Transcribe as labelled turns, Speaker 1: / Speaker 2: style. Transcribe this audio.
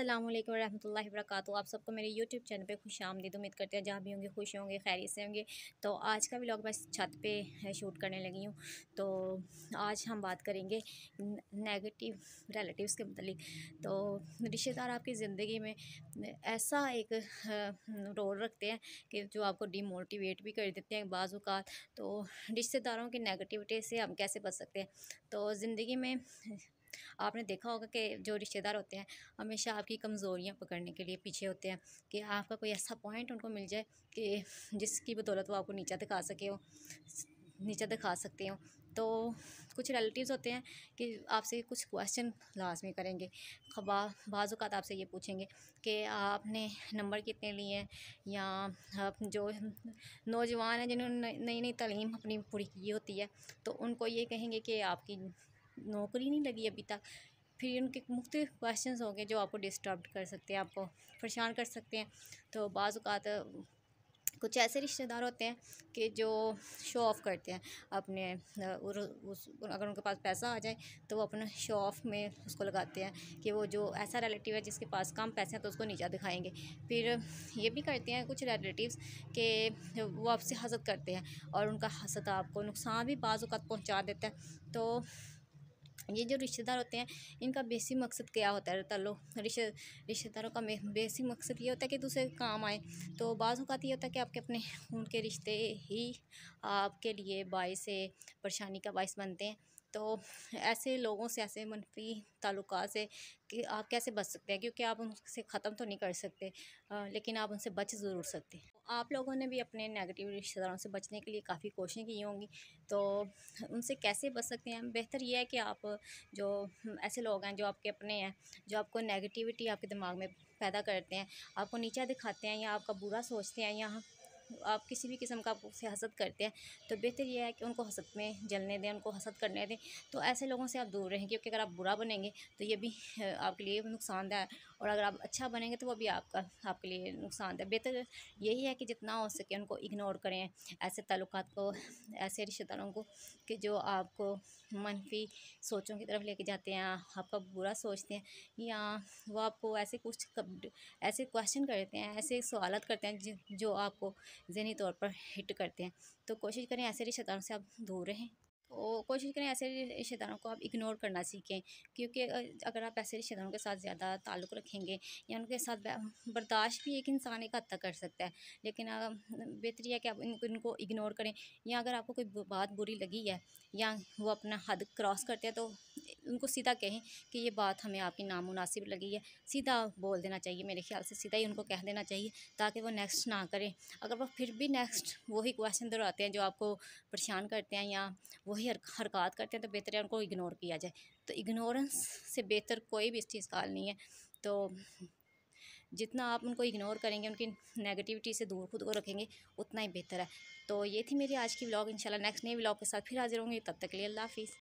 Speaker 1: अल्लाम वरहमल वरक आप सबको मेरे यूट्यूब चैनल पे खुश आमदीद उम्मीद करते हैं जहाँ भी होंगे खुश होंगे खैरियत से होंगे तो आज का व्लॉग मैं छत पे शूट करने लगी हूँ तो आज हम बात करेंगे नेगेटिव रिलेटिव्स के मतलब तो रिश्तेदार आपकी ज़िंदगी में ऐसा एक रोल रखते हैं कि जो आपको डीमोटिवेट भी कर देते हैं बाज़ात तो रिश्तेदारों की नेगेटिविटी से हम कैसे बच सकते हैं तो ज़िंदगी में आपने देखा होगा कि जो रिश्तेदार होते हैं हमेशा आपकी कमज़ोरियाँ पकड़ने के लिए पीछे होते हैं कि आपका कोई ऐसा पॉइंट उनको मिल जाए कि जिसकी बदौलत वो आपको नीचा दिखा सके हो नीचा दिखा सकते हो तो कुछ रिलेटिव्स होते हैं कि आपसे कुछ क्वेश्चन लाजमी करेंगे बाज़ात आपसे ये पूछेंगे कि आपने नंबर कितने लिए हैं या जो नौजवान हैं जिन्होंने नई नई तलीम अपनी पूरी की होती है तो उनको ये कहेंगे कि आपकी नौकरी नहीं लगी अभी तक फिर उनके मुख्त क्वेश्चन होंगे जो आपको डिस्टर्ब कर सकते हैं आपको परेशान कर सकते हैं तो बाज़ात कुछ ऐसे रिश्तेदार होते हैं कि जो शो ऑफ़ करते हैं अपने उस अगर उनके पास पैसा आ जाए तो वो अपने शो ऑफ़ में उसको लगाते हैं कि वो जो ऐसा रिलेटिव है जिसके पास कम पैसे हैं तो उसको नीचा दिखाएंगे फिर ये भी करते हैं कुछ रिलेटिव्स के वो आपसे हसद करते हैं और उनका हसद आपको नुकसान भी बाज़ात पहुँचा देता है तो ये जो रिश्तेदार होते हैं इनका बेसिक मकसद क्या होता है रहता रिश्ते रिश्तेदारों का बेसिक मकसद ये होता है कि दूसरे काम आए तो बाज़ अवत तो ये होता है कि आपके अपने उनके रिश्ते ही आपके लिए बायस परेशानी का बायस बनते हैं तो ऐसे लोगों से ऐसे मनफी ताल्लुक से कि आप कैसे बच सकते हैं क्योंकि आप उनसे ख़त्म तो नहीं कर सकते आ, लेकिन आप उनसे बच ज़रूर सकते हैं तो आप लोगों ने भी अपने नेगेटिव रिश्तेदारों से बचने के लिए काफ़ी कोशिशें की होंगी तो उनसे कैसे बच सकते हैं बेहतर यह है कि आप जो ऐसे लोग हैं जो आपके अपने हैं जो आपको नेगेटिविटी आपके दिमाग में पैदा करते हैं आपको नीचा दिखाते हैं या आपका बुरा सोचते हैं या आप किसी भी किस्म का आप उससे हसद करते हैं तो बेहतर यह है कि उनको हसद में जलने दें उनको हसद करने दें तो ऐसे लोगों से आप दूर रहें क्योंकि अगर आप बुरा बनेंगे तो ये भी आपके लिए नुकसानदह है और अगर आप अच्छा बनेंगे तो वो भी आपका आपके लिए नुकसानदह बेहतर यही है कि जितना हो सके उनको इग्नोर करें ऐसे ताल्लुक को ऐसे रिश्तेदारों को कि जो आपको मनफी सोचों की तरफ लेके जाते हैं आपका बुरा सोचते हैं या वो आपको ऐसे कुछ ऐसे क्वेश्चन करते हैं ऐसे सवालत करते हैं जो आपको जहनी तौर पर हिट करते हैं तो कोशिश करें ऐसे रिश्तेदारों से आप दूर रहें और कोशिश करें ऐसे रिश्तेदारों को आप इग्नोर करना सीखें क्योंकि अगर आप ऐसे रिश्तेदारों के साथ ज़्यादा ताल्लुक़ रखेंगे या उनके साथ बर्दाश्त भी एक इंसान एक हद तक कर सकता है लेकिन बेहतर है कि आप इन, इनको इग्नोर करें या अगर आपको कोई बात बुरी लगी है या वो अपना हद क्रॉस करते हैं तो उनको सीधा कहें कि ये बात हमें आपकी नामुनासिब लगी है सीधा बोल देना चाहिए मेरे ख्याल से सीधा ही उनको कह देना चाहिए ताकि वो नेक्स्ट ना करें अगर वो फिर भी नेक्स्ट वही क्वेश्चन दोहराते हैं जो आपको परेशान करते हैं या वही हरकत करते हैं तो बेहतर है उनको इग्नोर किया जाए तो इग्नोरेंस से बेहतर कोई भी इस चीज़ का नहीं है तो जितना आप उनको इग्नोर करेंगे उनकी नेगेटिविटी से दूर खुद को रखेंगे उतना ही बेहतर है तो ये थी मेरी आज की व्लॉग इंशाल्लाह नेक्स्ट नए व्लॉग के साथ फिर हाजिर होंगे तब तक के लिए अल्लाह हाफिज़